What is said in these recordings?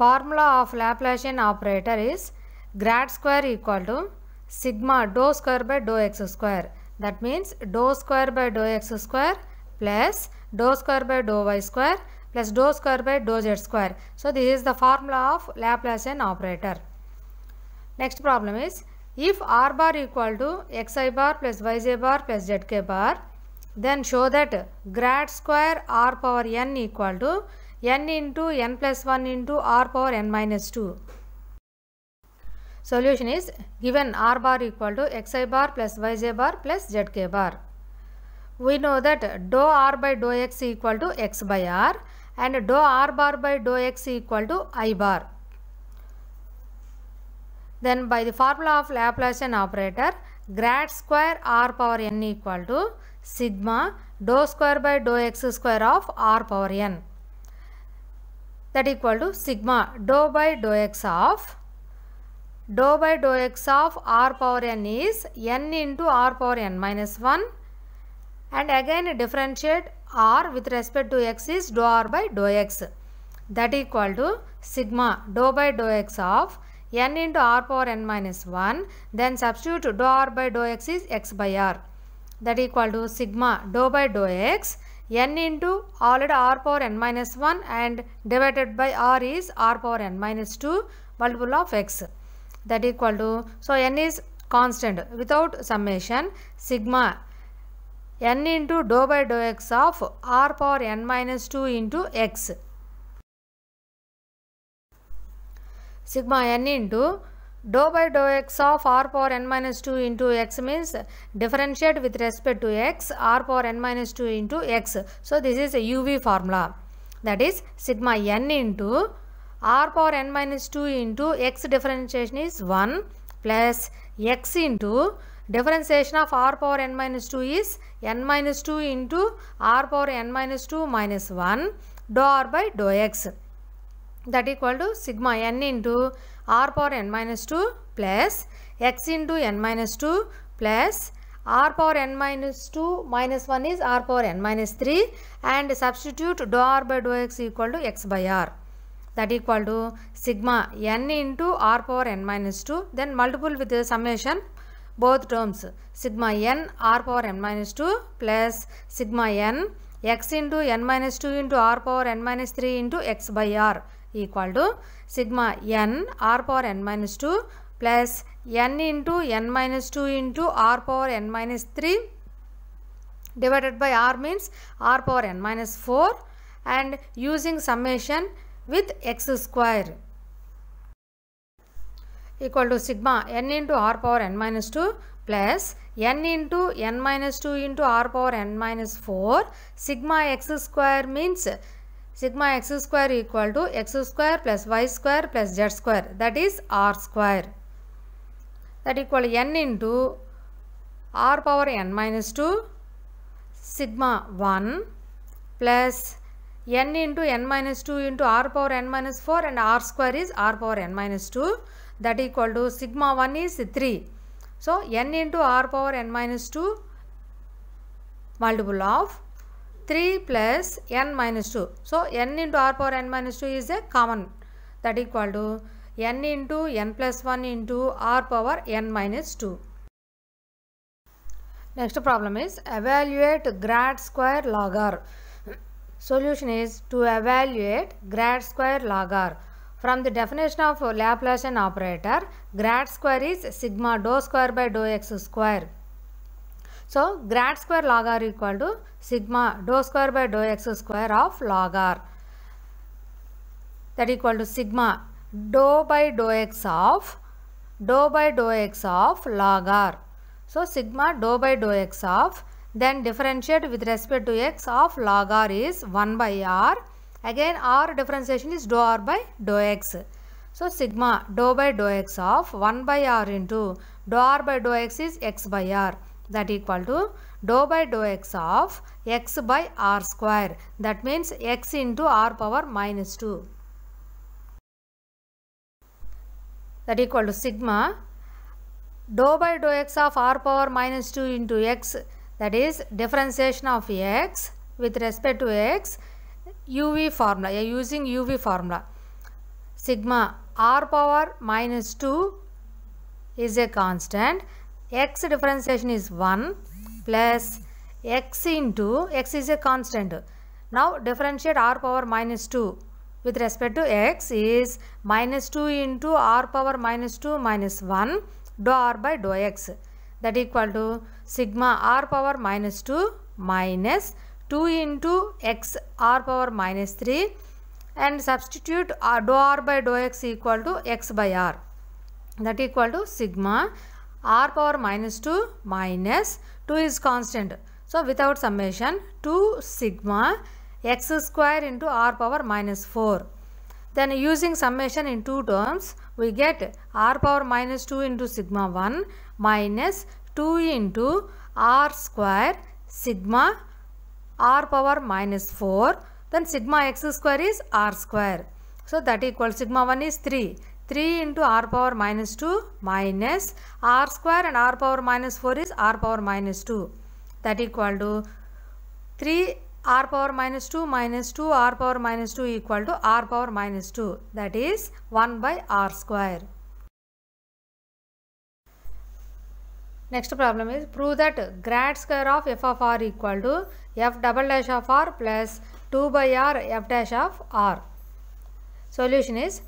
Formula of Laplacian operator is grad square equal to sigma dou square by dou x square. That means dou square by dou x square plus dou square by dou y square plus dou square by dou z square. So, this is the formula of Laplacian operator. Next problem is if r bar equal to xi bar plus yj bar plus zk bar then show that grad square r power n equal to n into n plus 1 into r power n minus 2. Solution is given r bar equal to xi bar plus yj bar plus zk bar. We know that dou r by dou x equal to x by r and dou r bar by dou x equal to i bar. Then by the formula of Laplacian operator, grad square r power n equal to sigma dou square by dou x square of r power n that equal to sigma dou by dou x of dou by dou x of r power n is n into r power n minus 1 and again differentiate r with respect to x is dou r by dou x that equal to sigma dou by dou x of n into r power n minus 1 then substitute dou r by dou x is x by r that equal to sigma dou by dou x n into already r power n minus 1 and divided by r is r power n minus 2 multiple of x that equal to so n is constant without summation sigma n into dou by dou x of r power n minus 2 into x sigma n into dou by dou x of r power n minus 2 into x means differentiate with respect to x r power n minus 2 into x. So, this is a UV formula that is sigma n into r power n minus 2 into x differentiation is 1 plus x into differentiation of r power n minus 2 is n minus 2 into r power n minus 2 minus 1 dou r by dou x that equal to sigma n into r power n minus 2 plus x into n minus 2 plus r power n minus 2 minus 1 is r power n minus 3 and substitute dou r by dou x equal to x by r that equal to sigma n into r power n minus 2 then multiple with the summation both terms sigma n r power n minus 2 plus sigma n x into n minus 2 into r power n minus 3 into x by r equal to sigma n r power n minus two plus n into n minus two into r power n minus three divided by r mean r power n minus four and using summation with x square equal to sigma n into r power n minus two plus n into n minus two into r power n minus four sigma x square mean sigma x square equal to x square plus y square plus z square that is r square that equal n into r power n minus 2 sigma 1 plus n into n minus 2 into r power n minus 4 and r square is r power n minus 2 that equal to sigma 1 is 3. So, n into r power n minus 2 multiple of 3 plus n minus 2. So, n into r power n minus 2 is a common that equal to n into n plus 1 into r power n minus 2. Next problem is evaluate grad square log r. Solution is to evaluate grad square log r. From the definition of Laplacian operator, grad square is sigma dou square by dou x square. So, grad square log r equal to sigma dou square by dou x square of log r that equal to sigma dou by dou x of dou by dou x of log r. So, sigma dou by dou x of then differentiate with respect to x of log r is 1 by r again r differentiation is dou r by dou x. So, sigma dou by dou x of 1 by r into dou r by dou x is x by r that equal to dou by dou x of x by r square that means x into r power minus 2 that equal to sigma dou by dou x of r power minus 2 into x that is differentiation of x with respect to x uv formula using uv formula sigma r power minus 2 is a constant x differentiation is 1 plus x into x is a constant. Now differentiate r power minus 2 with respect to x is minus 2 into r power minus 2 minus 1 dou r by dou x that equal to sigma r power minus 2 minus 2 into x r power minus 3 and substitute r, uh, dou r by dou x equal to x by r that equal to sigma r power minus 2 minus 2 is constant. So without summation 2 sigma x square into r power minus 4. Then using summation in two terms we get r power minus 2 into sigma 1 minus 2 into r square sigma r power minus 4 then sigma x square is r square. So that equals sigma 1 is 3 3 into r power minus 2 minus r square and r power minus 4 is r power minus 2 that equal to 3 r power minus 2 minus 2 r power minus 2 equal to r power minus 2 that is 1 by r square. Next problem is prove that grad square of f of r equal to f double dash of r plus 2 by r f dash of r. Solution is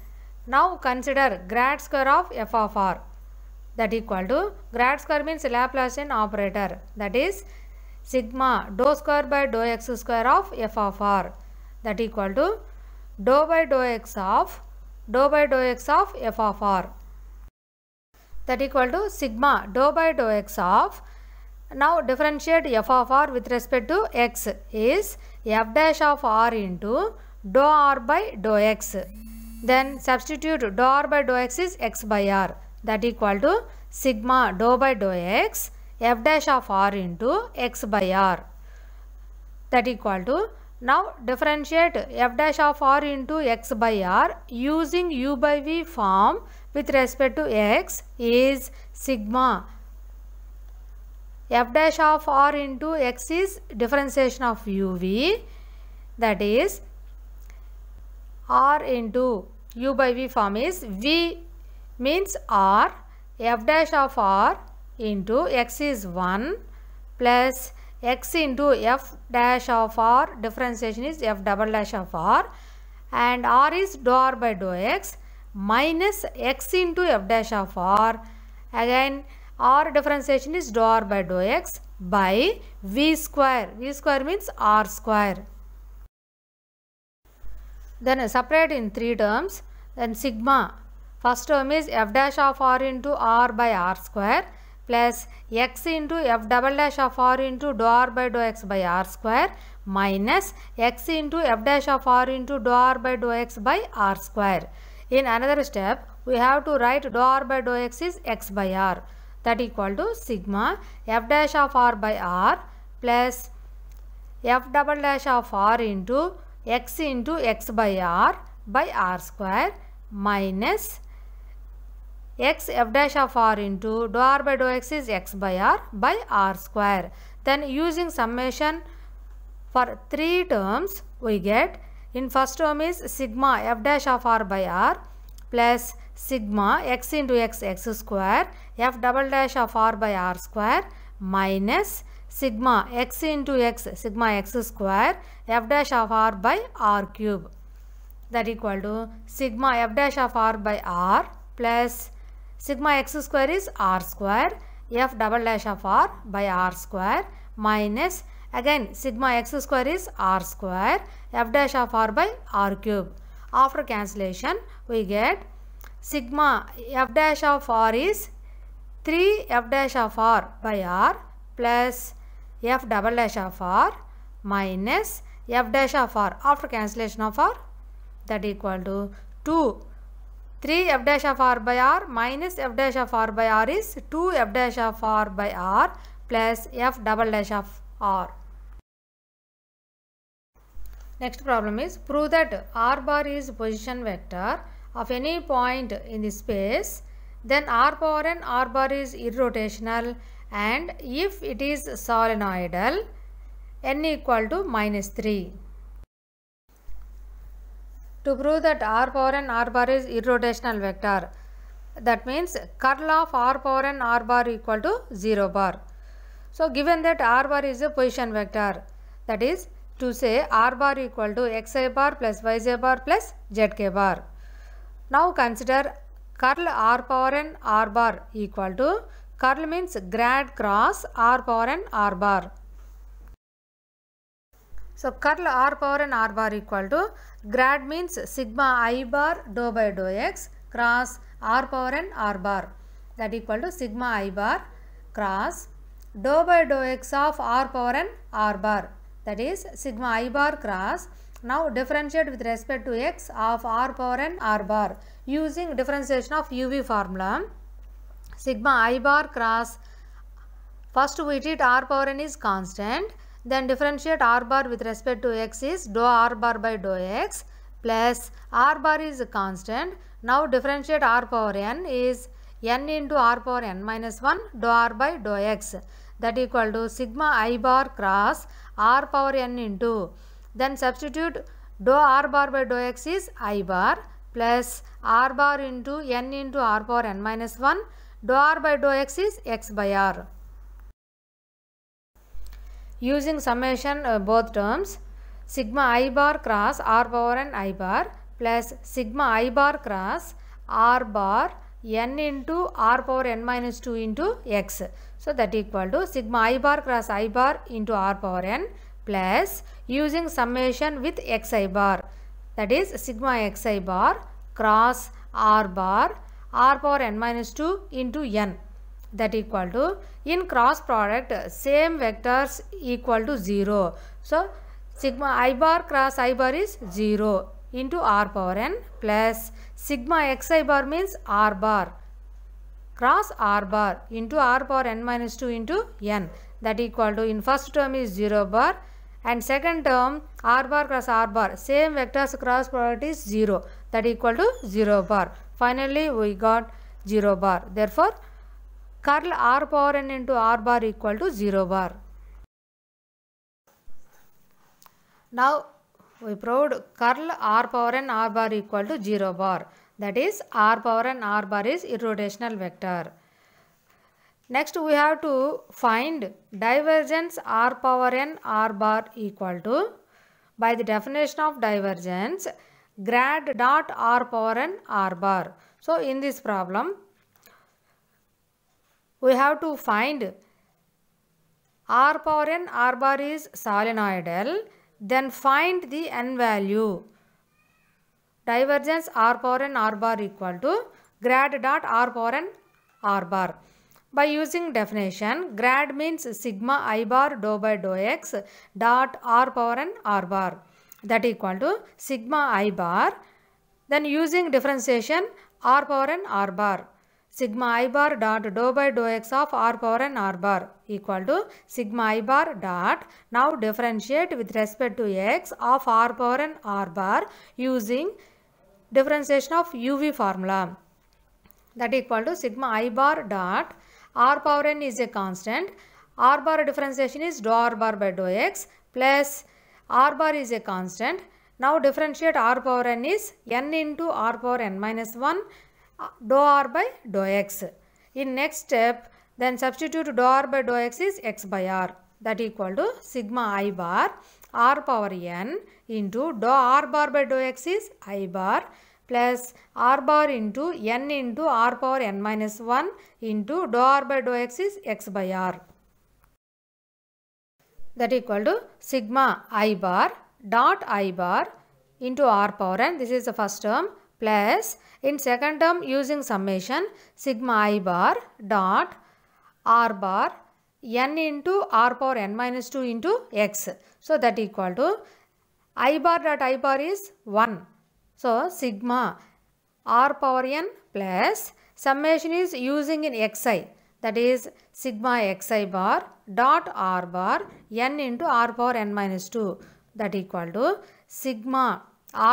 now consider grad square of f of r that equal to grad square means Laplacian operator that is sigma dou square by dou x square of f of r that equal to dou by dou x of dou by dou x of f of r that equal to sigma dou by dou x of now differentiate f of r with respect to x is f dash of r into dou r by dou x. Then substitute dou by dou x is x by r that equal to sigma dou by dou x f dash of r into x by r that equal to now differentiate f dash of r into x by r using u by v form with respect to x is sigma f dash of r into x is differentiation of uv that is r into u by v form is v means r f dash of r into x is 1 plus x into f dash of r differentiation is f double dash of r and r is dou r by dou x minus x into f dash of r again r differentiation is dou r by dou x by v square v square means r square then separate in three terms then sigma first term is f dash of r into r by r square plus x into f double dash of r into dou r by dou x by r square minus x into f dash of r into dou r by dou x by r square. In another step, we have to write dou r by dou x is x by r that equal to sigma f dash of r by r plus f double dash of r into x into x by r by r square minus x f dash of r into dou r by dou x is x by r by r square. Then using summation for three terms we get in first term is sigma f dash of r by r plus sigma x into x x square f double dash of r by r square minus sigma x into x sigma x square f dash of r by r cube that equal to sigma f dash of r by r plus sigma x square is r square f double dash of r by r square minus again sigma x square is r square f dash of r by r cube. After cancellation we get sigma f dash of r is 3 f dash of r by r plus f double dash of r minus f dash of r after cancellation of r that equal to 2. 3 f dash of r by r minus f dash of r by r is 2 f dash of r by r plus f double dash of r. Next problem is prove that r bar is position vector of any point in the space then r power n r bar is irrotational and if it is solenoidal n equal to minus 3 to prove that R power n R bar is irrotational vector. That means curl of R power n R bar equal to 0 bar. So given that R bar is a position vector that is to say R bar equal to xi bar plus yj bar plus zk bar. Now consider curl R power n R bar equal to curl means grad cross R power n R bar. So curl r power and r bar equal to grad means sigma i bar dou by dou x cross r power and r bar that equal to sigma i bar cross dou by dou x of r power and r bar that is sigma i bar cross now differentiate with respect to x of r power and r bar using differentiation of uv formula sigma i bar cross first we treat r power n is constant then differentiate r bar with respect to x is dou r bar by dou x plus r bar is constant. Now differentiate r power n is n into r power n minus 1 dou r by dou x that equal to sigma i bar cross r power n into then substitute dou r bar by dou x is i bar plus r bar into n into r power n minus 1 dou r by dou x is x by r. Using summation uh, both terms, sigma i bar cross r power n i bar plus sigma i bar cross r bar n into r power n minus 2 into x. So, that equal to sigma i bar cross i bar into r power n plus using summation with xi bar that is sigma xi bar cross r bar r power n minus 2 into n that equal to in cross product same vectors equal to 0. So sigma i bar cross i bar is 0 into r power n plus sigma xi bar means r bar cross r bar into r power n minus 2 into n that equal to in first term is 0 bar and second term r bar cross r bar same vectors cross product is 0 that equal to 0 bar. Finally we got 0 bar. Therefore curl r power n into r bar equal to 0 bar. Now we proved curl r power n r bar equal to 0 bar that is r power n r bar is irrotational vector. Next we have to find divergence r power n r bar equal to by the definition of divergence grad dot r power n r bar. So in this problem we have to find r power n, r bar is solenoidal, then find the n value. Divergence r power n, r bar equal to grad dot r power n, r bar. By using definition, grad means sigma i bar dou by dou x dot r power n, r bar. That equal to sigma i bar. Then using differentiation r power n, r bar. sigma i bar dot dou by dou x of r power n r bar equal to sigma i bar dot now differentiate with respect to x of r power n r bar using differentiation of uv formula that equal to sigma i bar dot r power n is a constant r bar differentiation is dou r bar by dou x plus r bar is a constant now differentiate r power n is n into r power n minus 1 dou r by dou x. In next step, then substitute dou r by dou x is x by r that equal to sigma i bar r power n into dou r bar by dou x is i bar plus r bar into n into r power n minus 1 into dou r by dou x is x by r that equal to sigma i bar dot i bar into r power n this is the first term plus in second term using summation sigma i bar dot r bar n into r power n minus 2 into x. So that equal to i bar dot i bar is 1. So sigma r power n plus summation is using in xi that is sigma xi bar dot r bar n into r power n minus 2 that equal to sigma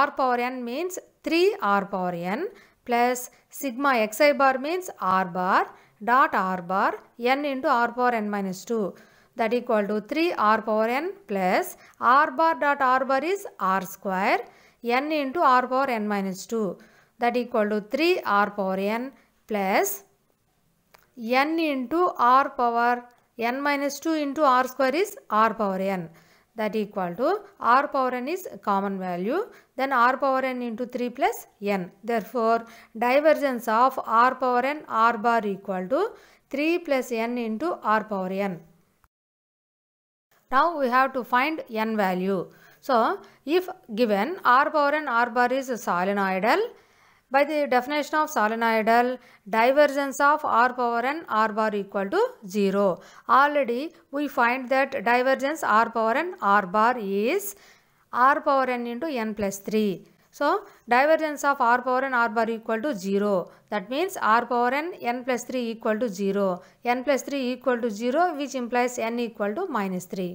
r power n means 3 r power n plus sigma xi bar means r bar dot r bar n into r power n minus 2 that equal to 3 r power n plus r bar dot r bar is r square n into r power n minus 2 that equal to 3 r power n plus n into r power n minus 2 into r square is r power n. that equal to r power n is common value then r power n into 3 plus n therefore divergence of r power n r bar equal to 3 plus n into r power n now we have to find n value so if given r power n r bar is solenoidal by the definition of solenoidal divergence of r power n r bar equal to 0. Already we find that divergence r power n r bar is r power n into n plus 3. So, divergence of r power n r bar equal to 0. That means r power n n plus 3 equal to 0. n plus 3 equal to 0 which implies n equal to minus 3.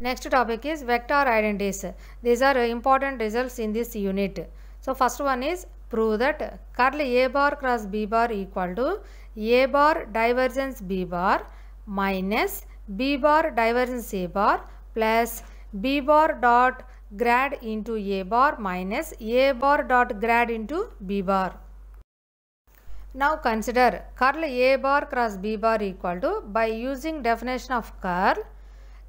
Next topic is vector identities. These are important results in this unit. So first one is prove that curl A bar cross B bar equal to A bar divergence B bar minus B bar divergence A bar plus B bar dot grad into A bar minus A bar dot grad into B bar. Now consider curl A bar cross B bar equal to by using definition of curl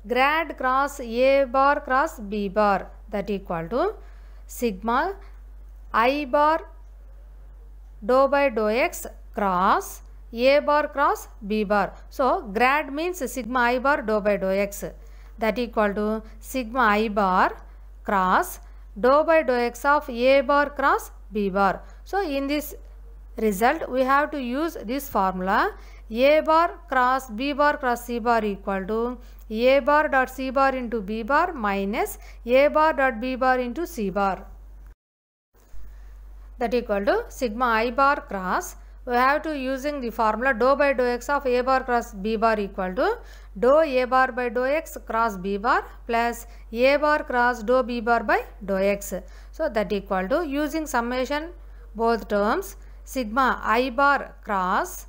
grad cross A bar cross B bar that equal to sigma I bar dou by dou x cross A bar cross B bar. So, grad means sigma I bar dou by dou x that equal to sigma I bar cross dou by dou x of A bar cross B bar. So, in this result we have to use this formula A bar cross B bar cross C bar equal to a bar dot c bar into b bar minus a bar dot b bar into c bar. That equal to sigma i bar cross we have to using the formula dou by dou x of a bar cross b bar equal to dou a bar by dou x cross b bar plus a bar cross dou b bar by dou x. So that equal to using summation both terms sigma i bar cross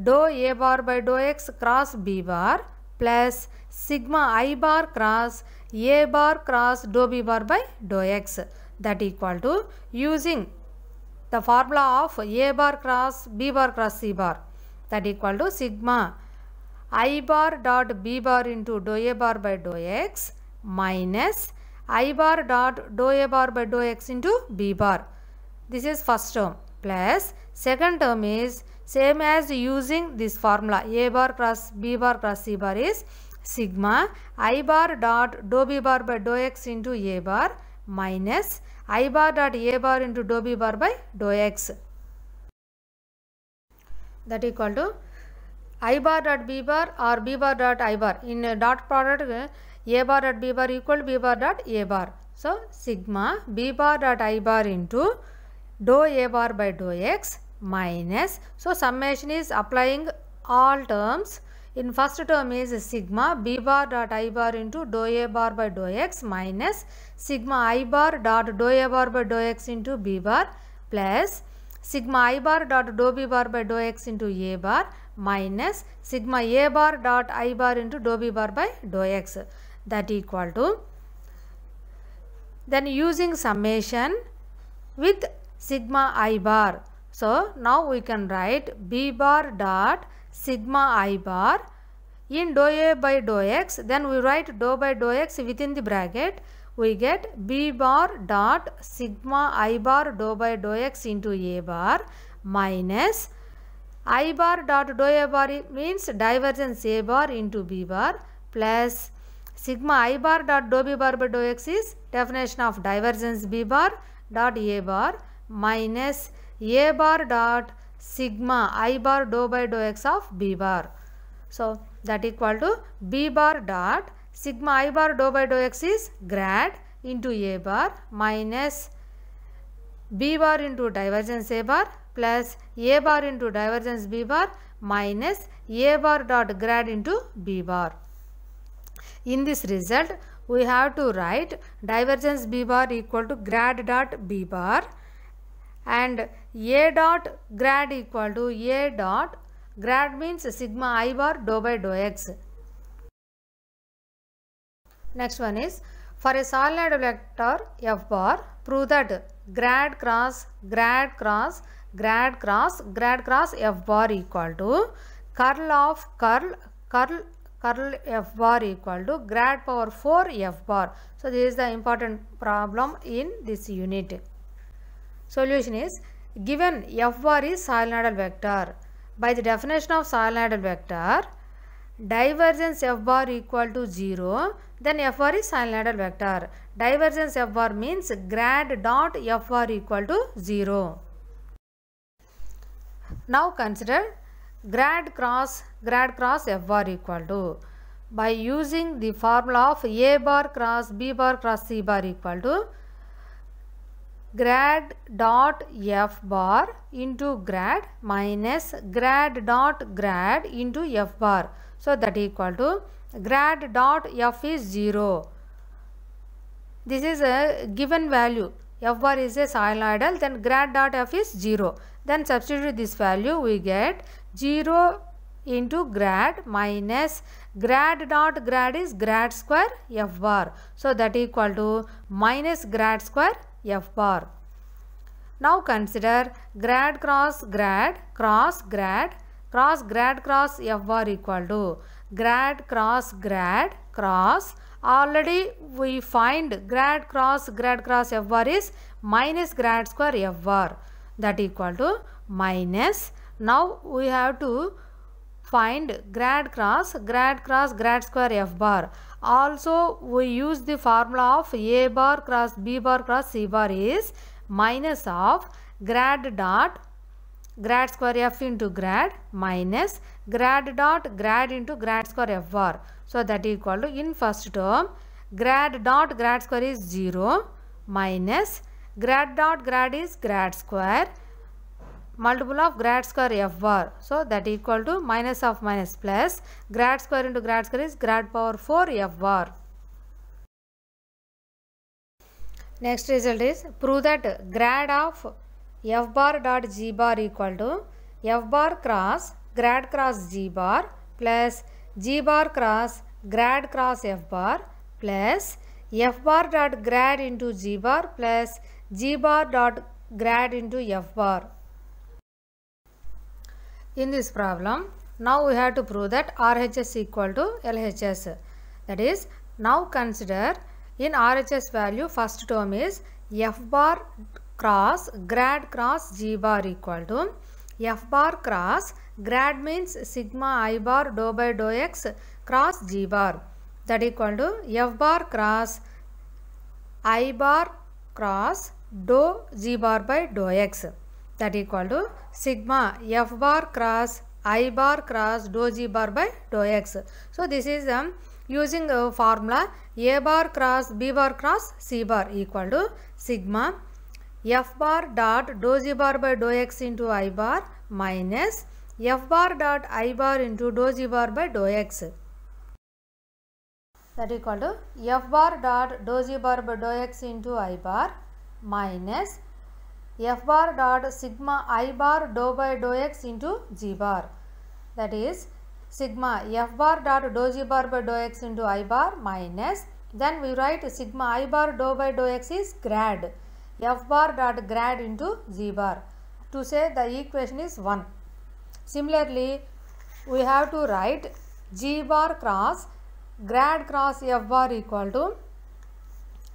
dou a bar by dou x cross b bar plus sigma i bar cross a bar cross dou b bar by dou x that equal to using the formula of a bar cross b bar cross c bar that equal to sigma i bar dot b bar into dou a bar by dou x minus i bar dot dou a bar by dou x into b bar. This is first term plus second term is same as using this formula a bar cross b bar cross c bar is sigma i bar dot dou b bar by dou x into a bar minus i bar dot a bar into dou b bar by dou x that equal to i bar dot b bar or b bar dot i bar in dot product a bar dot b bar equal b bar dot a bar so sigma b bar dot i bar into dou a bar by dou x minus so summation is applying all terms in first term is sigma b bar dot i bar into dou a bar by dou x minus sigma i bar dot dou a bar by dou x into b bar plus sigma i bar dot dou b bar by dou x into a bar minus sigma a bar dot i bar into dou b bar by dou x that equal to then using summation with sigma i bar so now we can write b bar dot sigma i bar in dou A by dou x then we write dou by dou x within the bracket we get B bar dot sigma i bar dou by dou x into A bar minus i bar dot dou A bar means divergence A bar into B bar plus sigma i bar dot dou B bar by dou x is definition of divergence B bar dot A bar minus A bar dot sigma i bar dou by dou x of b bar. So, that equal to b bar dot sigma i bar dou by dou x is grad into a bar minus b bar into divergence a bar plus a bar into divergence b bar minus a bar dot grad into b bar. In this result, we have to write divergence b bar equal to grad dot b bar and A dot grad equal to A dot grad means sigma i bar dou by dou x. Next one is for a solenoid vector f bar prove that grad cross grad cross grad cross grad cross f bar equal to curl of curl curl curl f bar equal to grad power 4 f bar. So, this is the important problem in this unit. Solution is given f bar is solenoidal vector. By the definition of solenoidal vector, divergence f bar equal to 0, then f bar is solenoidal vector. Divergence f bar means grad dot f bar equal to 0. Now consider grad cross grad cross f bar equal to by using the formula of a bar cross b bar cross c bar equal to grad dot f bar into grad minus grad dot grad into f bar. So that equal to grad dot f is 0. This is a given value. f bar is a sinusoidal. then grad dot f is 0. Then substitute this value we get 0 into grad minus grad dot grad is grad square f bar. So that equal to minus grad square F bar. Now consider grad cross grad cross grad cross grad cross F bar equal to grad cross grad cross already we find grad cross grad cross F bar is minus grad square F bar that equal to minus now we have to find grad cross grad cross grad square F bar Also, we use the formula of A bar cross B bar cross C bar is minus of grad dot grad square f into grad minus grad dot grad into grad square f bar. So, that is equal to in first term grad dot grad square is 0 minus grad dot grad is grad square multiple of grad square f bar. So that equal to minus of minus plus grad square into grad square is grad power 4 f bar. Next result is prove that grad of f bar dot g bar equal to f bar cross grad cross g bar plus g bar cross grad cross f bar plus f bar dot grad into g bar plus g bar dot grad into f bar in this problem now we have to prove that RHS equal to LHS that is now consider in RHS value first term is F bar cross grad cross G bar equal to F bar cross grad means sigma i bar dou by dou x cross G bar that equal to F bar cross i bar cross dou G bar by dou x that equal to sigma f bar cross i bar cross dou g bar by dou x. So this is um, using a formula a bar cross b bar cross c bar equal to sigma f bar dot dou g bar by dou x into i bar minus f bar dot i bar into dou g bar by dou x. That equal to f bar dot dou g bar by dou x into i bar minus f bar dot sigma i bar dou by dou x into g bar. That is sigma f bar dot dou g bar by dou x into i bar minus then we write sigma i bar dou by dou x is grad f bar dot grad into g bar to say the equation is 1. Similarly, we have to write g bar cross grad cross f bar equal to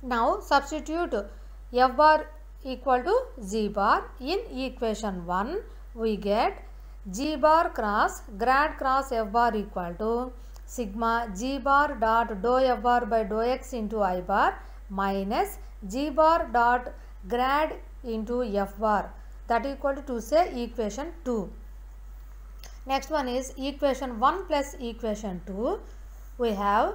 now substitute f bar equal to g bar. In equation 1, we get g bar cross grad cross f bar equal to sigma g bar dot dou f bar by dou x into i bar minus g bar dot grad into f bar that equal to, to say equation 2. Next one is equation 1 plus equation 2. We have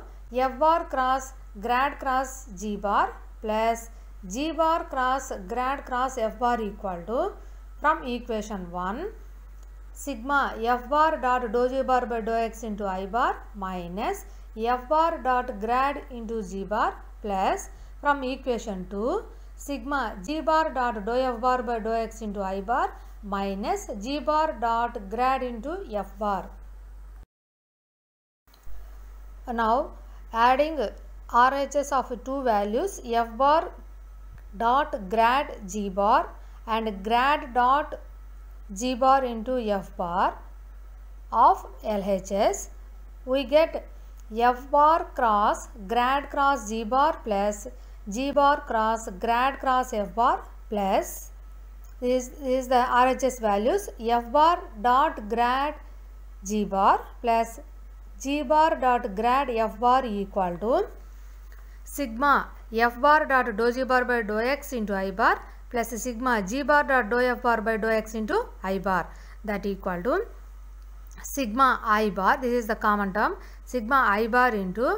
f bar cross grad cross g bar plus g bar cross grad cross f bar equal to from equation 1 sigma f bar dot dou g bar by dou x into i bar minus f bar dot grad into g bar plus from equation 2 sigma g bar dot dou f bar by dou x into i bar minus g bar dot grad into f bar. Now adding RHS of two values f bar dot grad g bar and grad dot g bar into f bar of LHS we get f bar cross grad cross g bar plus g bar cross grad cross f bar plus this is the RHS values f bar dot grad g bar plus g bar dot grad f bar equal to sigma f bar dot dou g bar by dou x into i bar plus sigma g bar dot dou f bar by dou x into i bar that equal to sigma i bar this is the common term sigma i bar into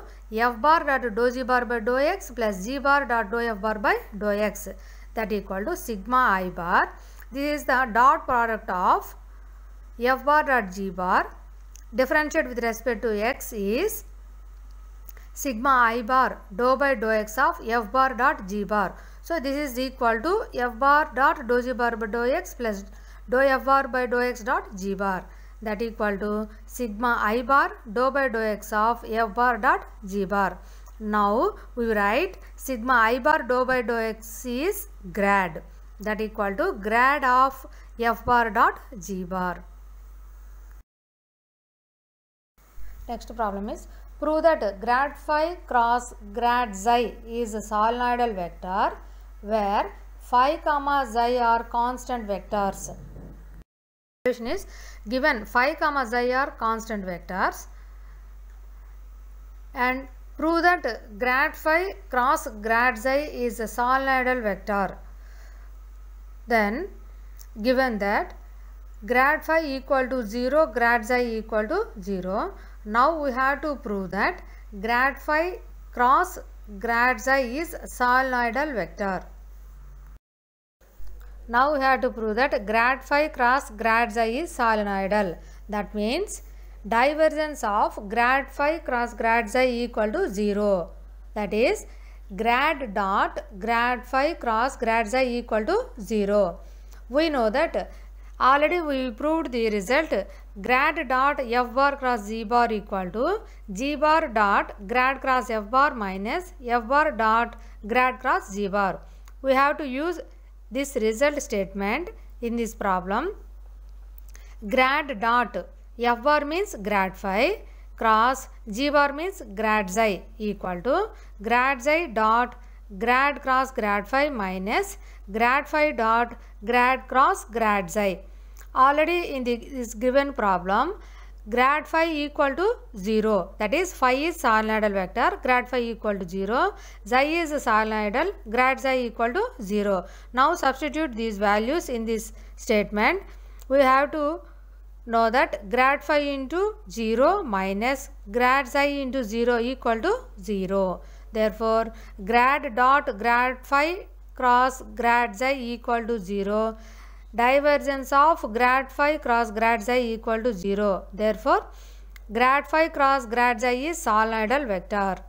f bar dot dou g bar by dou x plus g bar dot dou f bar by dou x that equal to sigma i bar this is the dot product of f bar dot g bar differentiate with respect to x is sigma i bar dou by dou x of f bar dot g bar. So this is equal to f bar dot dou g bar by dou x plus dou f bar by dou x dot g bar that equal to sigma i bar dou by dou x of f bar dot g bar. Now we write sigma i bar dou by dou x is grad that equal to grad of f bar dot g bar. Next problem is Prove that grad phi cross grad xi is a solenoidal vector where phi comma xi are constant vectors. Question is given phi comma xi are constant vectors and prove that grad phi cross grad xi is a solenoidal vector. Then given that grad phi equal to 0, grad xi equal to 0 now we have to prove that grad phi cross grad psi is solenoidal vector. Now we have to prove that grad phi cross grad psi is solenoidal. That means divergence of grad phi cross grad psi equal to 0. That is grad dot grad phi cross grad psi equal to 0. We know that already we proved the result grad dot f bar cross g bar equal to g bar dot grad cross f bar minus f bar dot grad cross g bar. We have to use this result statement in this problem. Grad dot f bar means grad phi cross g bar means grad psi equal to grad psi dot grad cross grad phi minus grad phi dot grad cross grad psi. already in the, this given problem grad phi equal to 0 that is phi is solenoidal vector grad phi equal to 0 xi is solenoidal grad xi equal to 0 now substitute these values in this statement we have to know that grad phi into 0 minus grad xi into 0 equal to 0 therefore grad dot grad phi cross grad xi equal to 0 divergence of grad phi cross grad psi equal to 0. Therefore, grad phi cross grad psi is solenoidal vector.